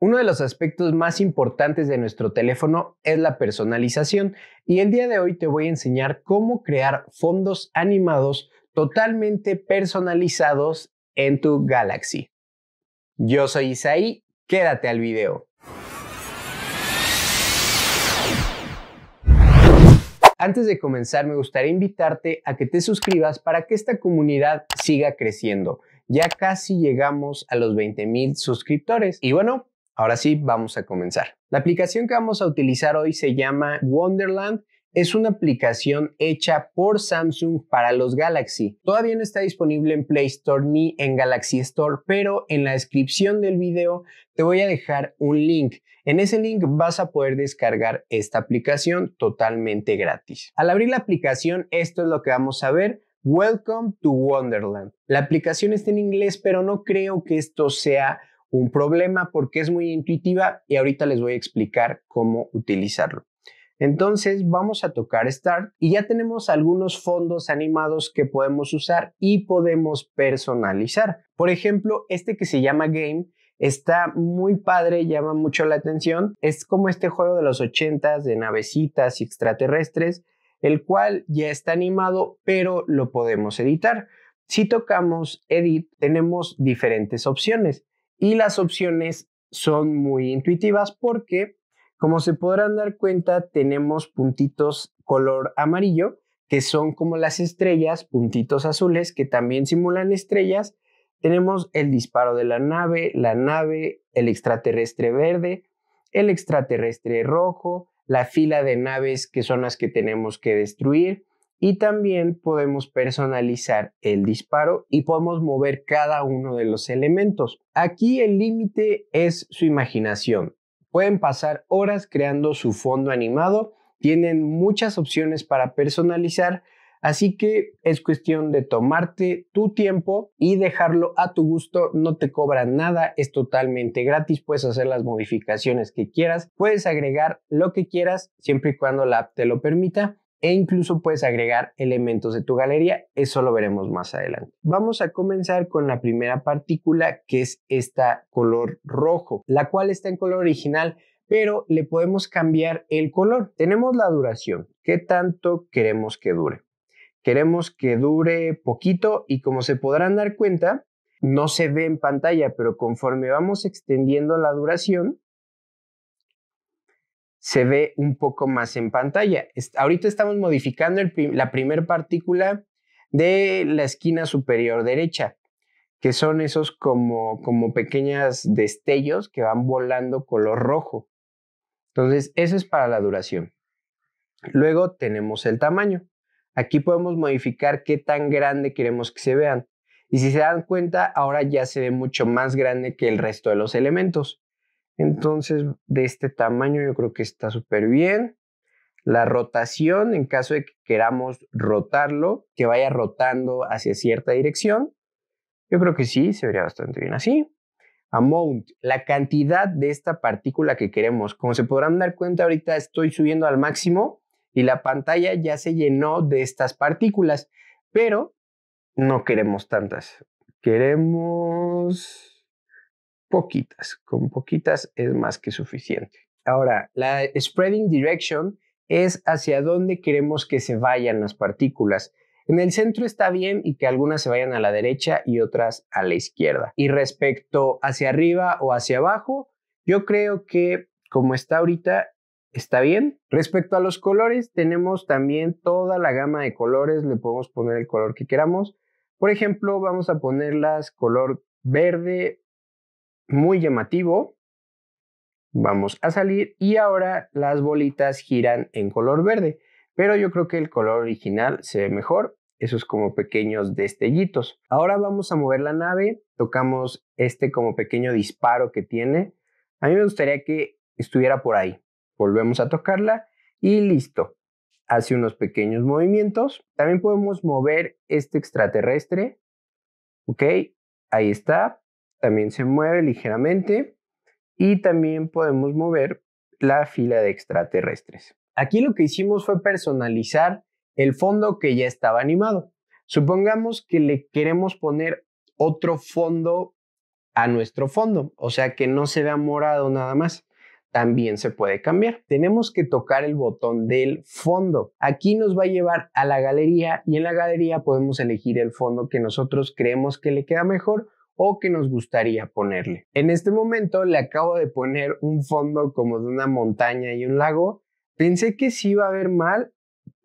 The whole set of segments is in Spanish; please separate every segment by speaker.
Speaker 1: Uno de los aspectos más importantes de nuestro teléfono es la personalización y el día de hoy te voy a enseñar cómo crear fondos animados totalmente personalizados en tu Galaxy. Yo soy Isaí, quédate al video. Antes de comenzar me gustaría invitarte a que te suscribas para que esta comunidad siga creciendo. Ya casi llegamos a los 20.000 suscriptores. Y bueno, Ahora sí, vamos a comenzar. La aplicación que vamos a utilizar hoy se llama Wonderland. Es una aplicación hecha por Samsung para los Galaxy. Todavía no está disponible en Play Store ni en Galaxy Store, pero en la descripción del video te voy a dejar un link. En ese link vas a poder descargar esta aplicación totalmente gratis. Al abrir la aplicación, esto es lo que vamos a ver. Welcome to Wonderland. La aplicación está en inglés, pero no creo que esto sea un problema porque es muy intuitiva y ahorita les voy a explicar cómo utilizarlo. Entonces vamos a tocar Start y ya tenemos algunos fondos animados que podemos usar y podemos personalizar. Por ejemplo, este que se llama Game está muy padre, llama mucho la atención. Es como este juego de los 80 de navecitas y extraterrestres, el cual ya está animado, pero lo podemos editar. Si tocamos Edit, tenemos diferentes opciones. Y las opciones son muy intuitivas porque, como se podrán dar cuenta, tenemos puntitos color amarillo, que son como las estrellas, puntitos azules, que también simulan estrellas. Tenemos el disparo de la nave, la nave, el extraterrestre verde, el extraterrestre rojo, la fila de naves que son las que tenemos que destruir, y también podemos personalizar el disparo y podemos mover cada uno de los elementos. Aquí el límite es su imaginación. Pueden pasar horas creando su fondo animado, tienen muchas opciones para personalizar, así que es cuestión de tomarte tu tiempo y dejarlo a tu gusto, no te cobra nada, es totalmente gratis, puedes hacer las modificaciones que quieras, puedes agregar lo que quieras siempre y cuando la app te lo permita e incluso puedes agregar elementos de tu galería. Eso lo veremos más adelante. Vamos a comenzar con la primera partícula que es esta color rojo, la cual está en color original, pero le podemos cambiar el color. Tenemos la duración. ¿Qué tanto queremos que dure? Queremos que dure poquito y como se podrán dar cuenta, no se ve en pantalla, pero conforme vamos extendiendo la duración, se ve un poco más en pantalla. ahorita estamos modificando la primera partícula de la esquina superior derecha, que son esos como, como pequeños destellos que van volando color rojo. Entonces, eso es para la duración. Luego tenemos el tamaño. Aquí podemos modificar qué tan grande queremos que se vean. Y si se dan cuenta, ahora ya se ve mucho más grande que el resto de los elementos. Entonces, de este tamaño yo creo que está súper bien. La rotación, en caso de que queramos rotarlo, que vaya rotando hacia cierta dirección, yo creo que sí, se vería bastante bien así. Amount, la cantidad de esta partícula que queremos. Como se podrán dar cuenta, ahorita estoy subiendo al máximo y la pantalla ya se llenó de estas partículas, pero no queremos tantas. Queremos poquitas. Con poquitas es más que suficiente. Ahora, la spreading direction es hacia dónde queremos que se vayan las partículas. En el centro está bien y que algunas se vayan a la derecha y otras a la izquierda. Y respecto hacia arriba o hacia abajo, yo creo que como está ahorita, está bien. Respecto a los colores, tenemos también toda la gama de colores, le podemos poner el color que queramos. Por ejemplo, vamos a ponerlas color verde, muy llamativo. Vamos a salir y ahora las bolitas giran en color verde, pero yo creo que el color original se ve mejor, esos como pequeños destellitos. Ahora vamos a mover la nave, tocamos este como pequeño disparo que tiene. A mí me gustaría que estuviera por ahí. Volvemos a tocarla y listo. Hace unos pequeños movimientos. También podemos mover este extraterrestre. Ok, ahí está también se mueve ligeramente y también podemos mover la fila de extraterrestres. Aquí lo que hicimos fue personalizar el fondo que ya estaba animado. Supongamos que le queremos poner otro fondo a nuestro fondo, o sea que no se vea morado nada más. También se puede cambiar. Tenemos que tocar el botón del fondo. Aquí nos va a llevar a la galería y en la galería podemos elegir el fondo que nosotros creemos que le queda mejor o que nos gustaría ponerle. En este momento le acabo de poner un fondo como de una montaña y un lago. Pensé que sí iba a ver mal,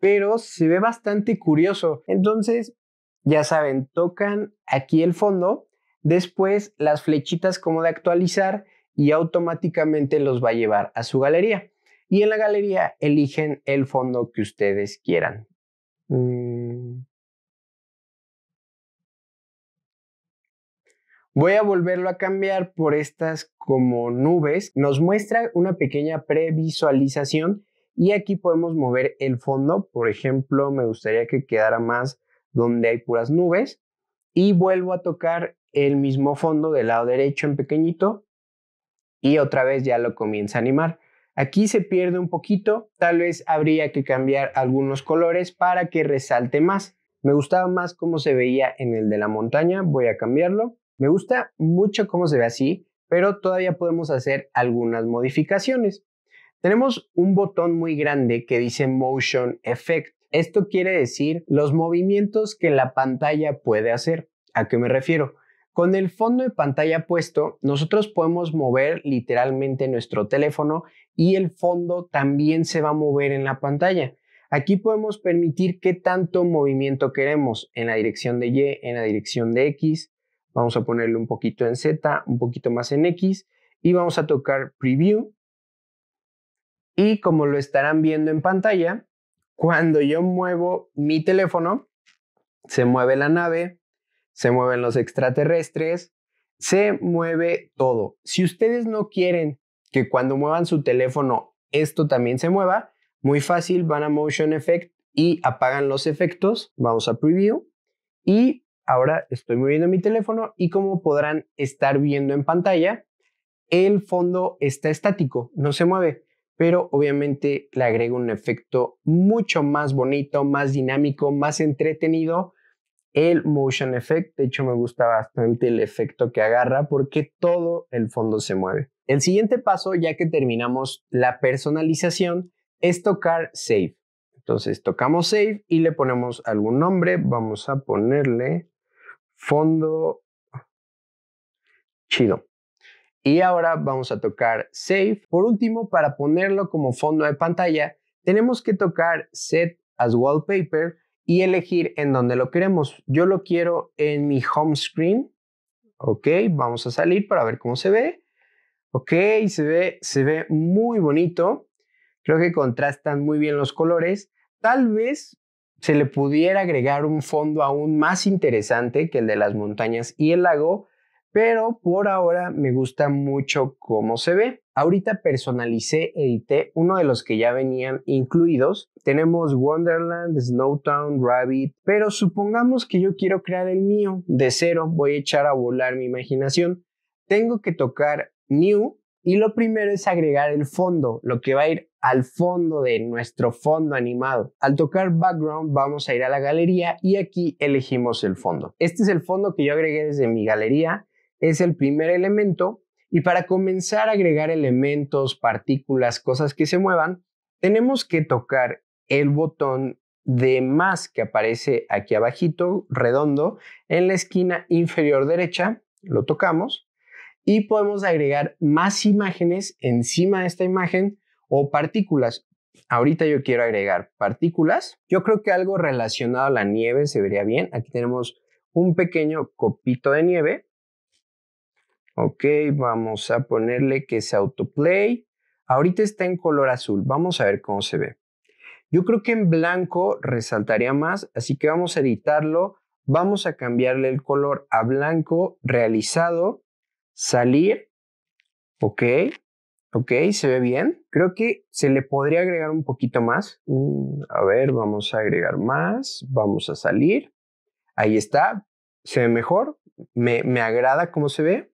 Speaker 1: pero se ve bastante curioso. Entonces, ya saben, tocan aquí el fondo, después las flechitas como de actualizar y automáticamente los va a llevar a su galería. Y en la galería eligen el fondo que ustedes quieran. Mm, Voy a volverlo a cambiar por estas como nubes. Nos muestra una pequeña previsualización y aquí podemos mover el fondo. Por ejemplo, me gustaría que quedara más donde hay puras nubes. Y vuelvo a tocar el mismo fondo del lado derecho en pequeñito y otra vez ya lo comienza a animar. Aquí se pierde un poquito, tal vez habría que cambiar algunos colores para que resalte más. Me gustaba más cómo se veía en el de la montaña, voy a cambiarlo. Me gusta mucho cómo se ve así, pero todavía podemos hacer algunas modificaciones. Tenemos un botón muy grande que dice Motion Effect. Esto quiere decir los movimientos que la pantalla puede hacer. ¿A qué me refiero? Con el fondo de pantalla puesto, nosotros podemos mover literalmente nuestro teléfono y el fondo también se va a mover en la pantalla. Aquí podemos permitir qué tanto movimiento queremos en la dirección de Y, en la dirección de X, Vamos a ponerle un poquito en Z, un poquito más en X y vamos a tocar Preview. Y como lo estarán viendo en pantalla, cuando yo muevo mi teléfono, se mueve la nave, se mueven los extraterrestres, se mueve todo. Si ustedes no quieren que cuando muevan su teléfono esto también se mueva, muy fácil, van a Motion Effect y apagan los efectos. Vamos a Preview y ahora estoy moviendo mi teléfono y como podrán estar viendo en pantalla, el fondo está estático, no se mueve, pero obviamente le agrego un efecto mucho más bonito, más dinámico, más entretenido, el motion effect. De hecho, me gusta bastante el efecto que agarra porque todo el fondo se mueve. El siguiente paso, ya que terminamos la personalización, es tocar save. Entonces tocamos save y le ponemos algún nombre. Vamos a ponerle fondo chido. Y ahora vamos a tocar Save. Por último, para ponerlo como fondo de pantalla, tenemos que tocar Set as Wallpaper y elegir en donde lo queremos. Yo lo quiero en mi home screen. Ok, vamos a salir para ver cómo se ve. Ok, se ve, se ve muy bonito. Creo que contrastan muy bien los colores. Tal vez se le pudiera agregar un fondo aún más interesante que el de las montañas y el lago, pero por ahora me gusta mucho cómo se ve. Ahorita personalicé, edité uno de los que ya venían incluidos. Tenemos Wonderland, Snowtown, Rabbit, pero supongamos que yo quiero crear el mío de cero, voy a echar a volar mi imaginación. Tengo que tocar New y lo primero es agregar el fondo, lo que va a ir al fondo de nuestro fondo animado. Al tocar background vamos a ir a la galería y aquí elegimos el fondo. Este es el fondo que yo agregué desde mi galería, es el primer elemento y para comenzar a agregar elementos, partículas, cosas que se muevan, tenemos que tocar el botón de más que aparece aquí abajito, redondo, en la esquina inferior derecha, lo tocamos y podemos agregar más imágenes encima de esta imagen o partículas. Ahorita yo quiero agregar partículas. Yo creo que algo relacionado a la nieve se vería bien. Aquí tenemos un pequeño copito de nieve. Ok, vamos a ponerle que es autoplay. Ahorita está en color azul. Vamos a ver cómo se ve. Yo creo que en blanco resaltaría más, así que vamos a editarlo. Vamos a cambiarle el color a blanco realizado, salir, ok, Ok, se ve bien. Creo que se le podría agregar un poquito más. Mm, a ver, vamos a agregar más. Vamos a salir. Ahí está. Se ve mejor. Me, me agrada cómo se ve.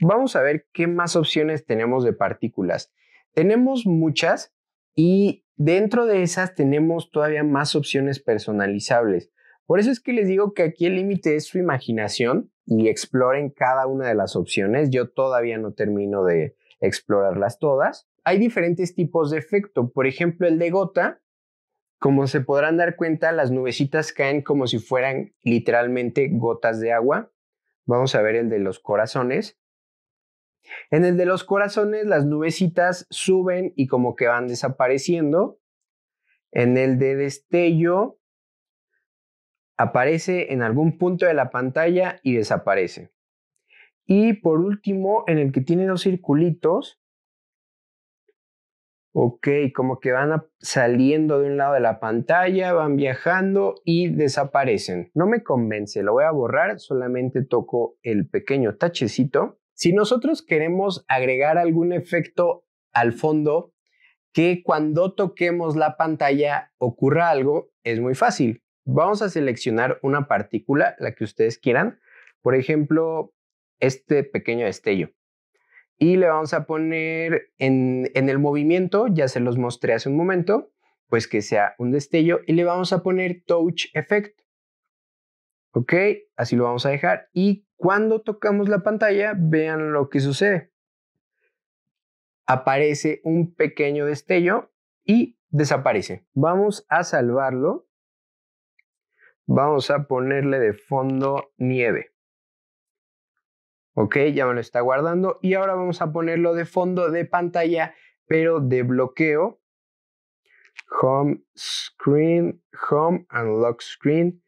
Speaker 1: Vamos a ver qué más opciones tenemos de partículas. Tenemos muchas y dentro de esas tenemos todavía más opciones personalizables. Por eso es que les digo que aquí el límite es su imaginación y exploren cada una de las opciones. Yo todavía no termino de, explorarlas todas. Hay diferentes tipos de efecto, por ejemplo el de gota, como se podrán dar cuenta, las nubecitas caen como si fueran literalmente gotas de agua. Vamos a ver el de los corazones. En el de los corazones, las nubecitas suben y como que van desapareciendo. En el de destello, aparece en algún punto de la pantalla y desaparece. Y por último, en el que tiene dos circulitos, ok, como que van saliendo de un lado de la pantalla, van viajando y desaparecen. No me convence, lo voy a borrar, solamente toco el pequeño tachecito. Si nosotros queremos agregar algún efecto al fondo, que cuando toquemos la pantalla ocurra algo, es muy fácil. Vamos a seleccionar una partícula, la que ustedes quieran. Por ejemplo, este pequeño destello. Y le vamos a poner en, el movimiento, ya se los mostré hace un momento, pues que sea un destello y le vamos a poner touch effect. Ok, así lo vamos a dejar. Y cuando tocamos la pantalla, vean lo que sucede. Aparece un pequeño destello y desaparece. Vamos a salvarlo. Vamos a ponerle de fondo nieve. Ok, ya me lo está guardando. Y ahora vamos a ponerlo de fondo de pantalla, pero de bloqueo. Home screen, home and lock screen.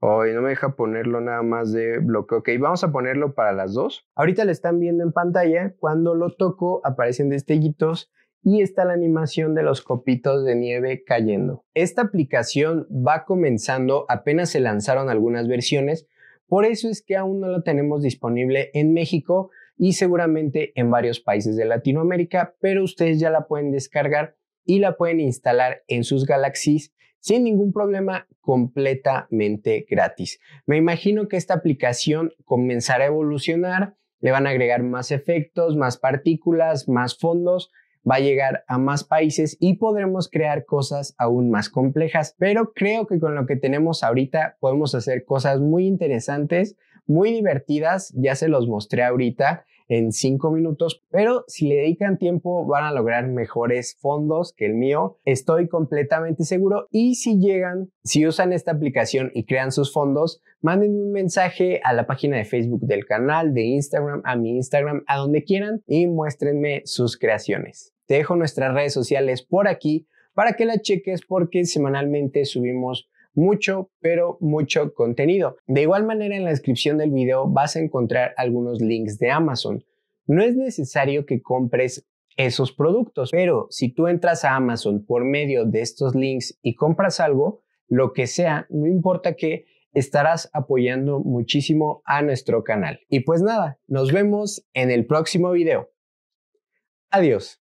Speaker 1: Hoy no me deja ponerlo nada más de bloqueo. Ok, vamos a ponerlo para las dos. Ahorita lo están viendo en pantalla. Cuando lo toco, aparecen destellitos y está la animación de los copitos de nieve cayendo. Esta aplicación va comenzando, apenas se lanzaron algunas versiones, por eso es que aún no lo tenemos disponible en México y seguramente en varios países de Latinoamérica, pero ustedes ya la pueden descargar y la pueden instalar en sus galaxies sin ningún problema completamente gratis. Me imagino que esta aplicación comenzará a evolucionar, le van a agregar más efectos, más partículas, más fondos va a llegar a más países y podremos crear cosas aún más complejas. Pero creo que con lo que tenemos ahorita podemos hacer cosas muy interesantes, muy divertidas, ya se los mostré ahorita en cinco minutos, pero si le dedican tiempo van a lograr mejores fondos que el mío, estoy completamente seguro. Y si llegan, si usan esta aplicación y crean sus fondos, manden un mensaje a la página de Facebook del canal, de Instagram, a mi Instagram, a donde quieran y muéstrenme sus creaciones. Te dejo nuestras redes sociales por aquí para que las cheques porque semanalmente subimos mucho, pero mucho contenido. De igual manera, en la descripción del video vas a encontrar algunos links de Amazon. No es necesario que compres esos productos, pero si tú entras a Amazon por medio de estos links y compras algo, lo que sea, no importa que estarás apoyando muchísimo a nuestro canal. Y pues nada, nos vemos en el próximo video. Adiós.